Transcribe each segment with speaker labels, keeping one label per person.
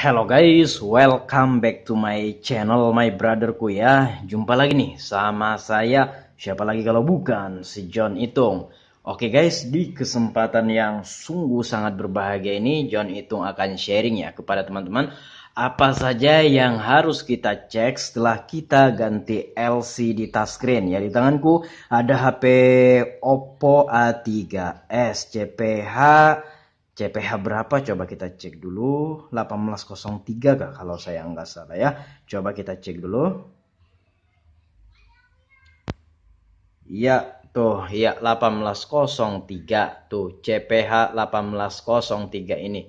Speaker 1: Hello guys, welcome back to my channel my brotherku ya Jumpa lagi nih sama saya siapa lagi kalau bukan si John Itung Oke guys, di kesempatan yang sungguh sangat berbahagia ini John Itung akan sharing ya kepada teman-teman Apa saja yang harus kita cek setelah kita ganti LCD touchscreen ya Di tanganku ada HP Oppo A3s CPH CPH berapa coba kita cek dulu 1803 kah kalau saya nggak salah ya coba kita cek dulu ya tuh ya 1803 tuh CPH 1803 ini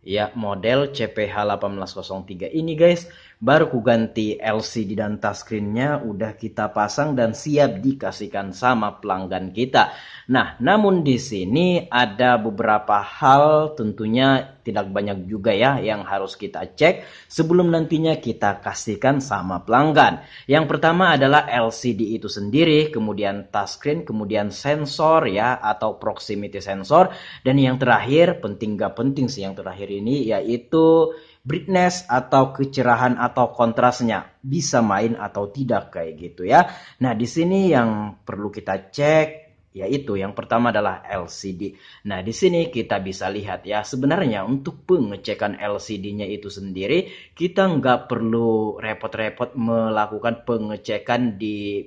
Speaker 1: ya model CPH 1803 ini guys baru ku ganti LCD dan touchscreennya udah kita pasang dan siap dikasihkan sama pelanggan kita. Nah, namun di sini ada beberapa hal tentunya tidak banyak juga ya yang harus kita cek sebelum nantinya kita kasihkan sama pelanggan. Yang pertama adalah LCD itu sendiri, kemudian touchscreen, kemudian sensor ya atau proximity sensor dan yang terakhir penting gak penting sih yang terakhir ini yaitu brightness atau kecerahan atau kontrasnya bisa main atau tidak kayak gitu ya. Nah, di sini yang perlu kita cek yaitu yang pertama adalah LCD. Nah, di sini kita bisa lihat ya, sebenarnya untuk pengecekan LCD-nya itu sendiri, kita nggak perlu repot-repot melakukan pengecekan di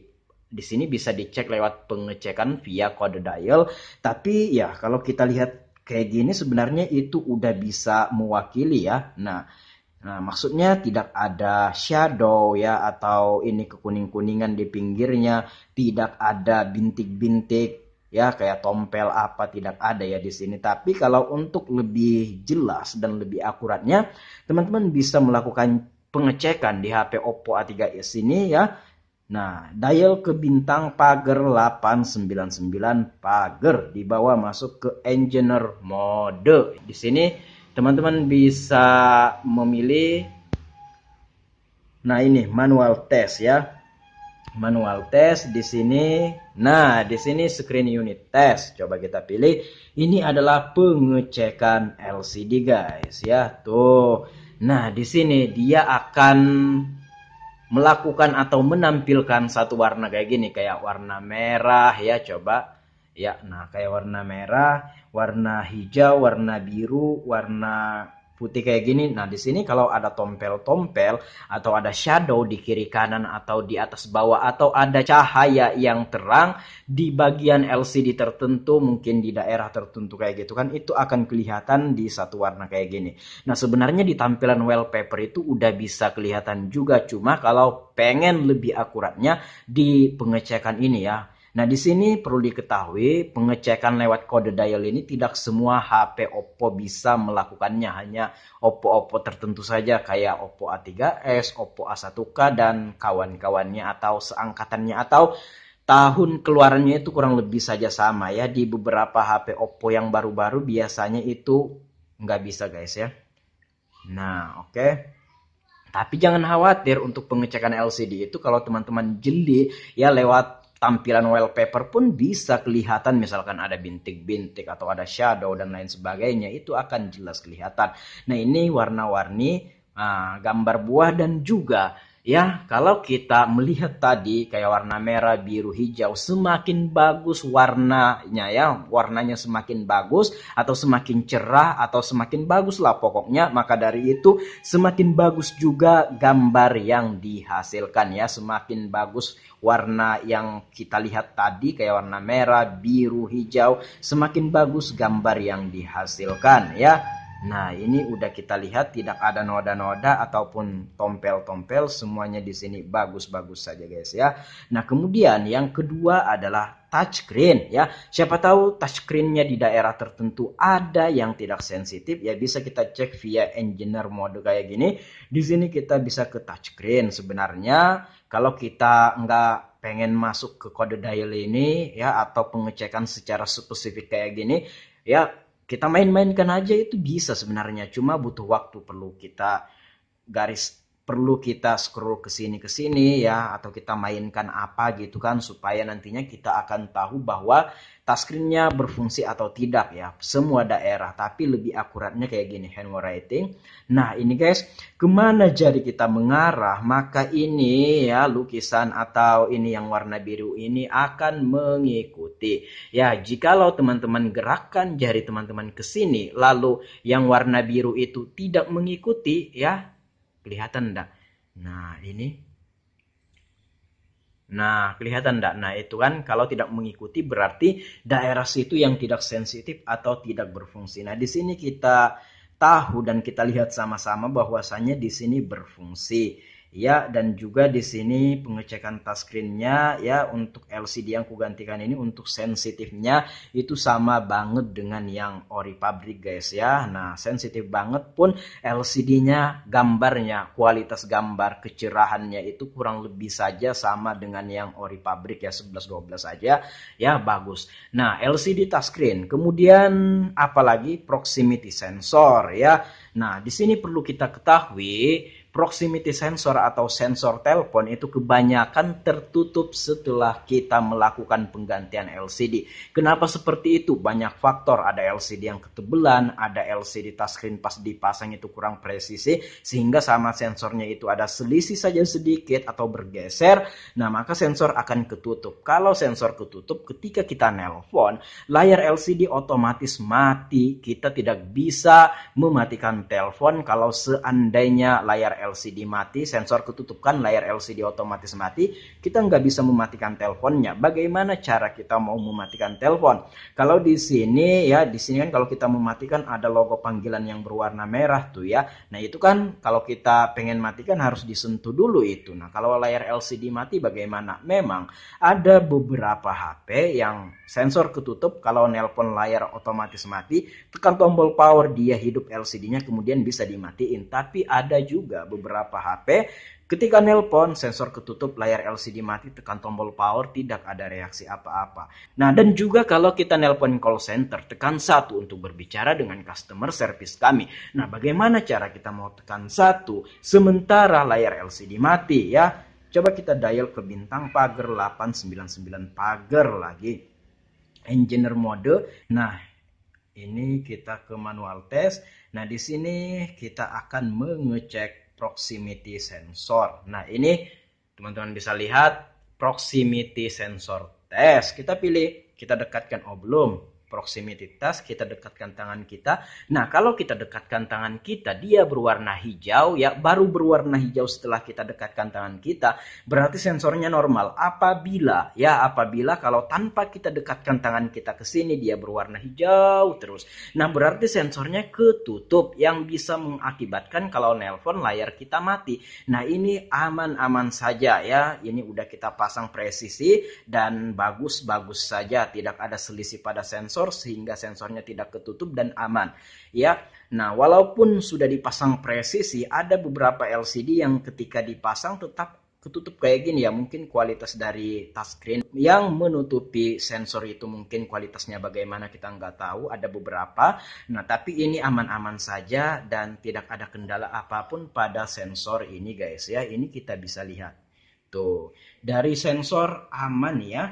Speaker 1: di sini bisa dicek lewat pengecekan via kode dial. Tapi ya kalau kita lihat kayak gini sebenarnya itu udah bisa mewakili ya. Nah, nah maksudnya tidak ada shadow ya atau ini kekuning-kuningan di pinggirnya, tidak ada bintik-bintik ya kayak tompel apa tidak ada ya di sini. Tapi kalau untuk lebih jelas dan lebih akuratnya, teman-teman bisa melakukan pengecekan di HP Oppo A3s ini ya Nah, dial ke bintang pagar 899 pagar di bawah masuk ke engineer mode. Di sini teman-teman bisa memilih nah ini manual test ya. Manual test di sini. Nah, di sini screen unit test. Coba kita pilih. Ini adalah pengecekan LCD guys ya. Tuh. Nah, di sini dia akan melakukan atau menampilkan satu warna kayak gini kayak warna merah ya coba ya nah kayak warna merah warna hijau warna biru warna putih kayak gini. Nah, di sini kalau ada tompel-tompel atau ada shadow di kiri kanan atau di atas bawah atau ada cahaya yang terang di bagian LCD tertentu, mungkin di daerah tertentu kayak gitu kan, itu akan kelihatan di satu warna kayak gini. Nah, sebenarnya di tampilan wallpaper itu udah bisa kelihatan juga, cuma kalau pengen lebih akuratnya di pengecekan ini ya Nah, di sini perlu diketahui pengecekan lewat kode dial ini tidak semua HP Oppo bisa melakukannya, hanya Oppo-Oppo tertentu saja kayak Oppo A3s, Oppo A1k dan kawan-kawannya atau seangkatannya atau tahun keluarannya itu kurang lebih saja sama ya di beberapa HP Oppo yang baru-baru biasanya itu nggak bisa guys ya. Nah, oke. Okay. Tapi jangan khawatir untuk pengecekan LCD itu kalau teman-teman jeli ya lewat tampilan wallpaper pun bisa kelihatan misalkan ada bintik-bintik atau ada shadow dan lain sebagainya itu akan jelas kelihatan. Nah ini warna-warni uh, gambar buah dan juga Ya, kalau kita melihat tadi kayak warna merah, biru, hijau, semakin bagus warnanya ya, warnanya semakin bagus atau semakin cerah atau semakin bagus lah pokoknya, maka dari itu semakin bagus juga gambar yang dihasilkan ya, semakin bagus warna yang kita lihat tadi kayak warna merah, biru, hijau, semakin bagus gambar yang dihasilkan ya. Nah, ini udah kita lihat tidak ada noda-noda ataupun tompel-tompel, semuanya di sini bagus-bagus saja guys ya. Nah, kemudian yang kedua adalah touchscreen ya. Siapa tahu touch touchscreennya di daerah tertentu ada yang tidak sensitif ya bisa kita cek via engineer mode kayak gini. Di sini kita bisa ke touch screen sebenarnya kalau kita nggak pengen masuk ke kode dial ini ya atau pengecekan secara spesifik kayak gini ya kita main-mainkan aja itu bisa sebenarnya cuma butuh waktu perlu kita garis perlu kita scroll ke sini ke sini ya atau kita mainkan apa gitu kan supaya nantinya kita akan tahu bahwa touchscreennya berfungsi atau tidak ya semua daerah tapi lebih akuratnya kayak gini handwriting nah ini guys kemana jari kita mengarah maka ini ya lukisan atau ini yang warna biru ini akan mengikuti ya jikalau teman-teman gerakan jari teman-teman ke sini lalu yang warna biru itu tidak mengikuti ya kelihatan enggak nah ini Nah, kelihatan enggak? Nah, itu kan kalau tidak mengikuti berarti daerah situ yang tidak sensitif atau tidak berfungsi. Nah, di sini kita tahu dan kita lihat sama-sama bahwasanya di sini berfungsi ya dan juga di sini pengecekan touchscreennya ya untuk LCD yang kugantikan ini untuk sensitifnya itu sama banget dengan yang ori pabrik guys ya nah sensitif banget pun LCD-nya gambarnya kualitas gambar kecerahannya itu kurang lebih saja sama dengan yang ori pabrik ya 11-12 aja ya bagus nah LCD touchscreen kemudian apalagi proximity sensor ya nah di sini perlu kita ketahui proximity sensor atau sensor telepon itu kebanyakan tertutup setelah kita melakukan penggantian LCD. Kenapa seperti itu? Banyak faktor, ada LCD yang ketebelan, ada LCD touchscreen pas dipasang itu kurang presisi, sehingga sama sensornya itu ada selisih saja sedikit atau bergeser, nah maka sensor akan ketutup. Kalau sensor ketutup, ketika kita nelpon, layar LCD otomatis mati, kita tidak bisa mematikan telepon kalau seandainya layar LCD mati, sensor ketutupkan, layar LCD otomatis mati, kita nggak bisa mematikan teleponnya. Bagaimana cara kita mau mematikan telepon? Kalau di sini ya, di sini kan kalau kita mematikan ada logo panggilan yang berwarna merah tuh ya. Nah itu kan kalau kita pengen matikan harus disentuh dulu itu. Nah kalau layar LCD mati bagaimana? Memang ada beberapa HP yang sensor ketutup kalau nelpon layar otomatis mati, tekan tombol power dia hidup LCD-nya kemudian bisa dimatiin. Tapi ada juga beberapa HP, ketika nelpon sensor ketutup, layar LCD mati, tekan tombol power tidak ada reaksi apa-apa. Nah, dan juga kalau kita nelpon call center, tekan satu untuk berbicara dengan customer service kami. Nah, bagaimana cara kita mau tekan satu sementara layar LCD mati ya? Coba kita dial ke bintang pagar 899 pagar lagi. Engineer mode. Nah, ini kita ke manual test. Nah, di sini kita akan mengecek proximity sensor. Nah, ini teman-teman bisa lihat proximity sensor test. Kita pilih kita dekatkan oblong. Oh, proximity test, kita dekatkan tangan kita. Nah, kalau kita dekatkan tangan kita, dia berwarna hijau, ya baru berwarna hijau setelah kita dekatkan tangan kita, berarti sensornya normal. Apabila, ya apabila kalau tanpa kita dekatkan tangan kita ke sini, dia berwarna hijau terus. Nah, berarti sensornya ketutup yang bisa mengakibatkan kalau nelpon layar kita mati. Nah, ini aman-aman saja ya, ini udah kita pasang presisi dan bagus-bagus saja, tidak ada selisih pada sensor sensor sehingga sensornya tidak ketutup dan aman ya. Nah, walaupun sudah dipasang presisi, ada beberapa LCD yang ketika dipasang tetap ketutup kayak gini ya mungkin kualitas dari touchscreen yang menutupi sensor itu mungkin kualitasnya bagaimana kita nggak tahu ada beberapa nah tapi ini aman-aman saja dan tidak ada kendala apapun pada sensor ini guys ya ini kita bisa lihat tuh dari sensor aman ya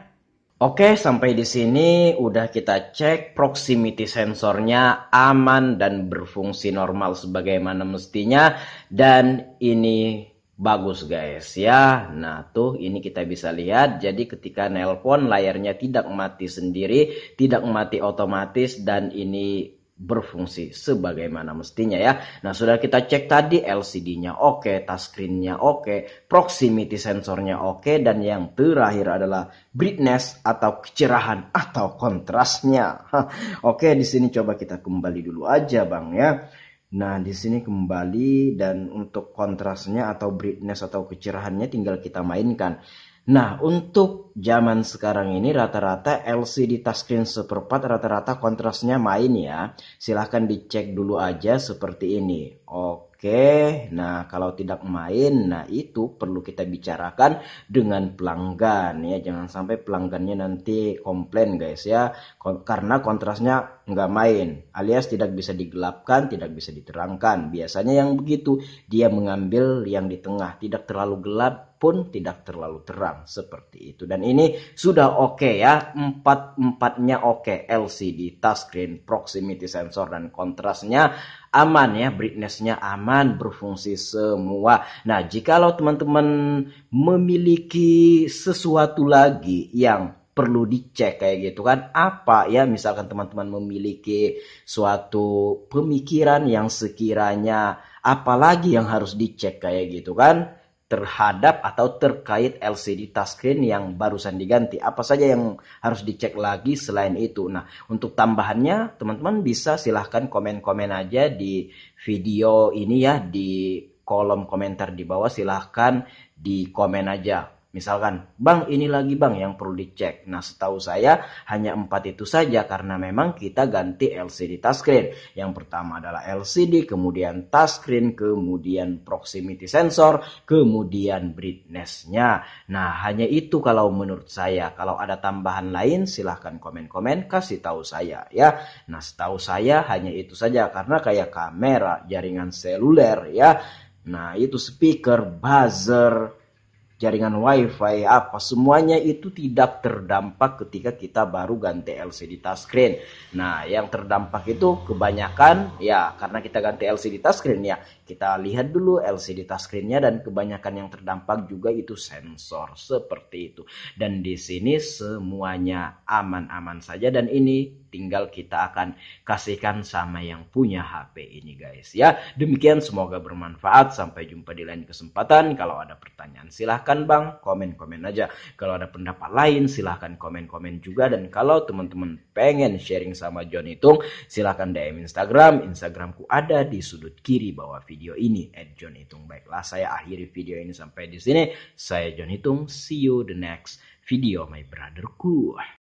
Speaker 1: Oke, sampai di sini udah kita cek proximity sensornya aman dan berfungsi normal sebagaimana mestinya dan ini bagus guys ya. Nah, tuh ini kita bisa lihat jadi ketika nelpon layarnya tidak mati sendiri, tidak mati otomatis dan ini berfungsi sebagaimana mestinya ya. Nah, sudah kita cek tadi LCD-nya oke, okay, touchscreen-nya oke, okay, proximity sensornya oke, okay, dan yang terakhir adalah brightness atau kecerahan atau kontrasnya. oke, di sini coba kita kembali dulu aja, Bang ya. Nah, di sini kembali dan untuk kontrasnya atau brightness atau kecerahannya tinggal kita mainkan. Nah, untuk zaman sekarang ini rata-rata LCD touchscreen seperempat rata-rata kontrasnya main ya. Silahkan dicek dulu aja seperti ini. Oke. Oke, nah kalau tidak main, nah itu perlu kita bicarakan dengan pelanggan ya. Jangan sampai pelanggannya nanti komplain guys ya, karena kontrasnya nggak main, alias tidak bisa digelapkan, tidak bisa diterangkan. Biasanya yang begitu, dia mengambil yang di tengah, tidak terlalu gelap pun tidak terlalu terang seperti itu. Dan ini sudah oke okay ya, empat-empatnya oke. Okay. LCD, touchscreen, proximity sensor, dan kontrasnya aman ya brightnessnya aman berfungsi semua nah jikalau teman-teman memiliki sesuatu lagi yang perlu dicek kayak gitu kan apa ya misalkan teman-teman memiliki suatu pemikiran yang sekiranya apalagi yang harus dicek kayak gitu kan terhadap atau terkait LCD touchscreen yang barusan diganti. Apa saja yang harus dicek lagi selain itu. Nah, untuk tambahannya teman-teman bisa silahkan komen-komen aja di video ini ya di kolom komentar di bawah silahkan di komen aja Misalkan, bang ini lagi bang yang perlu dicek. Nah setahu saya hanya empat itu saja karena memang kita ganti LCD touchscreen. Yang pertama adalah LCD, kemudian touchscreen, kemudian proximity sensor, kemudian brightness-nya. Nah hanya itu kalau menurut saya. Kalau ada tambahan lain silahkan komen-komen kasih tahu saya ya. Nah setahu saya hanya itu saja karena kayak kamera, jaringan seluler ya. Nah itu speaker, buzzer, jaringan wifi apa semuanya itu tidak terdampak ketika kita baru ganti LCD touchscreen. Nah, yang terdampak itu kebanyakan ya karena kita ganti LCD touchscreen ya kita lihat dulu LCD touchscreennya dan kebanyakan yang terdampak juga itu sensor seperti itu. Dan di sini semuanya aman-aman saja dan ini tinggal kita akan kasihkan sama yang punya HP ini guys ya. Demikian semoga bermanfaat. Sampai jumpa di lain kesempatan. Kalau ada pertanyaan silahkan bang komen-komen aja. Kalau ada pendapat lain silahkan komen-komen juga. Dan kalau teman-teman pengen sharing sama John Hitung silahkan DM Instagram. Instagramku ada di sudut kiri bawah video ini. At John Hitung. Baiklah saya akhiri video ini sampai di sini. Saya John Hitung. See you the next video my brotherku.